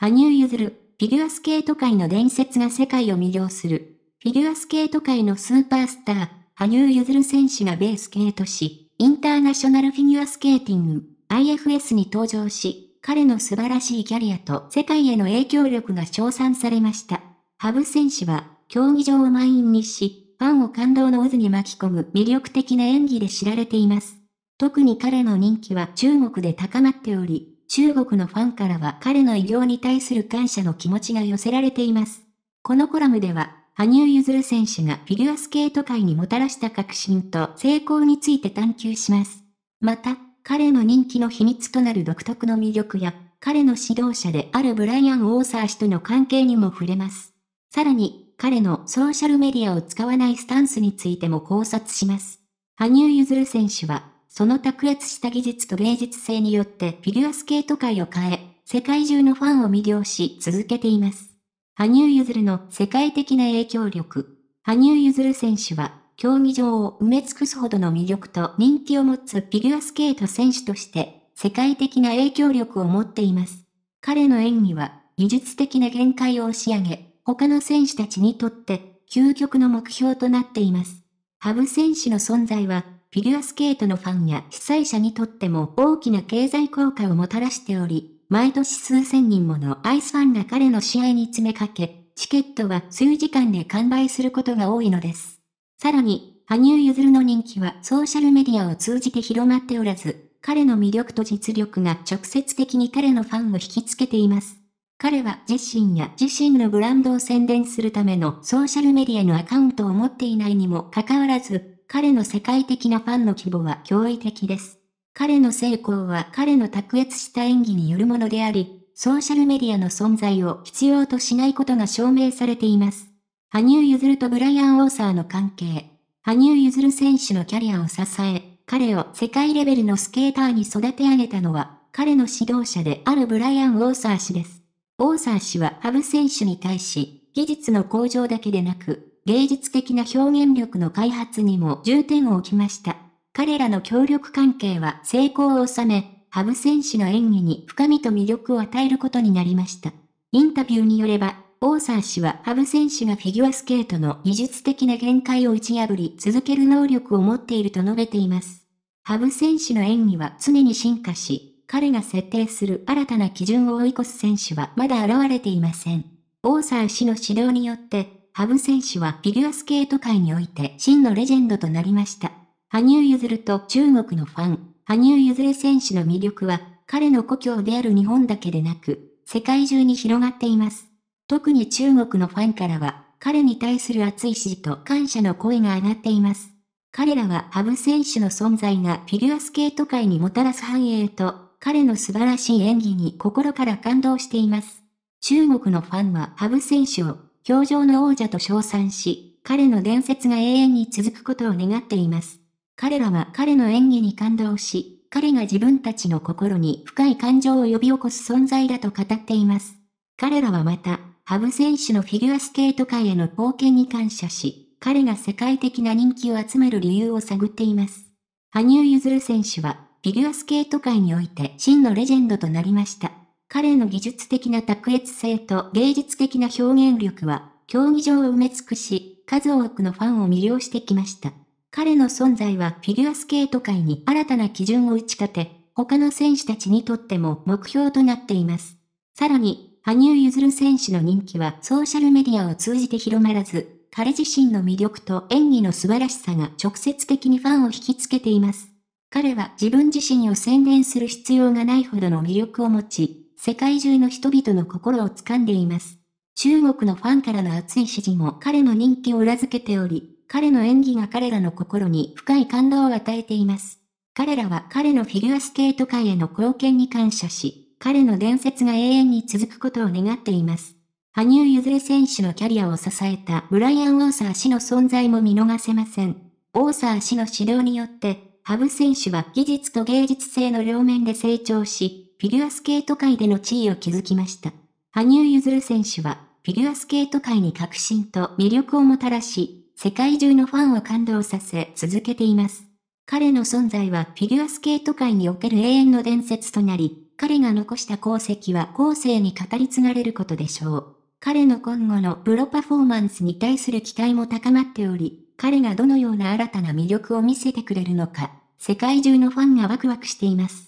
羽生結弦、フィギュアスケート界の伝説が世界を魅了する。フィギュアスケート界のスーパースター、羽生結弦選手がベースケートし、インターナショナルフィギュアスケーティング、IFS に登場し、彼の素晴らしいキャリアと世界への影響力が称賛されました。羽生選手は、競技場を満員にし、ファンを感動の渦に巻き込む魅力的な演技で知られています。特に彼の人気は中国で高まっており、中国のファンからは彼の偉業に対する感謝の気持ちが寄せられています。このコラムでは、羽生結弦選手がフィギュアスケート界にもたらした革新と成功について探求します。また、彼の人気の秘密となる独特の魅力や、彼の指導者であるブライアン・オーサー氏との関係にも触れます。さらに、彼のソーシャルメディアを使わないスタンスについても考察します。羽生結弦選手は、その卓越した技術と芸術性によってフィギュアスケート界を変え、世界中のファンを魅了し続けています。羽生結弦の世界的な影響力。羽生結弦選手は、競技場を埋め尽くすほどの魅力と人気を持つフィギュアスケート選手として、世界的な影響力を持っています。彼の演技は、技術的な限界を押し上げ、他の選手たちにとって、究極の目標となっています。ハブ選手の存在は、フィギュアスケートのファンや被災者にとっても大きな経済効果をもたらしており、毎年数千人ものアイスファンが彼の試合に詰めかけ、チケットは数時間で完売することが多いのです。さらに、羽生結弦の人気はソーシャルメディアを通じて広まっておらず、彼の魅力と実力が直接的に彼のファンを引きつけています。彼は自身や自身のブランドを宣伝するためのソーシャルメディアのアカウントを持っていないにもかかわらず、彼の世界的なファンの規模は驚異的です。彼の成功は彼の卓越した演技によるものであり、ソーシャルメディアの存在を必要としないことが証明されています。羽生結弦とブライアン・オーサーの関係。羽生結弦選手のキャリアを支え、彼を世界レベルのスケーターに育て上げたのは、彼の指導者であるブライアン・オーサー氏です。オーサー氏はハブ選手に対し、技術の向上だけでなく、芸術的な表現力の開発にも重点を置きました。彼らの協力関係は成功を収め、羽生選手の演技に深みと魅力を与えることになりました。インタビューによれば、オーサー氏は羽生選手がフィギュアスケートの技術的な限界を打ち破り続ける能力を持っていると述べています。羽生選手の演技は常に進化し、彼が設定する新たな基準を追い越す選手はまだ現れていません。オーサー氏の指導によって、羽生選手はフィギュアスケート界において真のレジェンドとなりました。羽生結弦と中国のファン、羽生結弦選手の魅力は、彼の故郷である日本だけでなく、世界中に広がっています。特に中国のファンからは、彼に対する熱い支持と感謝の声が上がっています。彼らは羽生選手の存在がフィギュアスケート界にもたらす繁栄と、彼の素晴らしい演技に心から感動しています。中国のファンは羽生選手を氷上の王者と称賛し、彼の伝説が永遠に続くことを願っています。彼らは彼の演技に感動し、彼が自分たちの心に深い感情を呼び起こす存在だと語っています。彼らはまた、ハブ選手のフィギュアスケート界への貢献に感謝し、彼が世界的な人気を集める理由を探っています。羽生結弦選手は、フィギュアスケート界において真のレジェンドとなりました。彼の技術的な卓越性と芸術的な表現力は、競技場を埋め尽くし、数多くのファンを魅了してきました。彼の存在はフィギュアスケート界に新たな基準を打ち立て、他の選手たちにとっても目標となっています。さらに、羽生結弦選手の人気はソーシャルメディアを通じて広まらず、彼自身の魅力と演技の素晴らしさが直接的にファンを引きつけています。彼は自分自身を宣伝する必要がないほどの魅力を持ち、世界中の人々の心を掴んでいます。中国のファンからの熱い支持も彼の人気を裏付けており、彼の演技が彼らの心に深い感動を与えています。彼らは彼のフィギュアスケート界への貢献に感謝し、彼の伝説が永遠に続くことを願っています。羽生結弦選手のキャリアを支えたブライアン・オーサー氏の存在も見逃せません。オーサー氏の指導によって、ハブ選手は技術と芸術性の両面で成長し、フィギュアスケート界での地位を築きました。羽生結弦選手は、フィギュアスケート界に革新と魅力をもたらし、世界中のファンを感動させ続けています。彼の存在はフィギュアスケート界における永遠の伝説となり、彼が残した功績は後世に語り継がれることでしょう。彼の今後のプロパフォーマンスに対する期待も高まっており、彼がどのような新たな魅力を見せてくれるのか、世界中のファンがワクワクしています。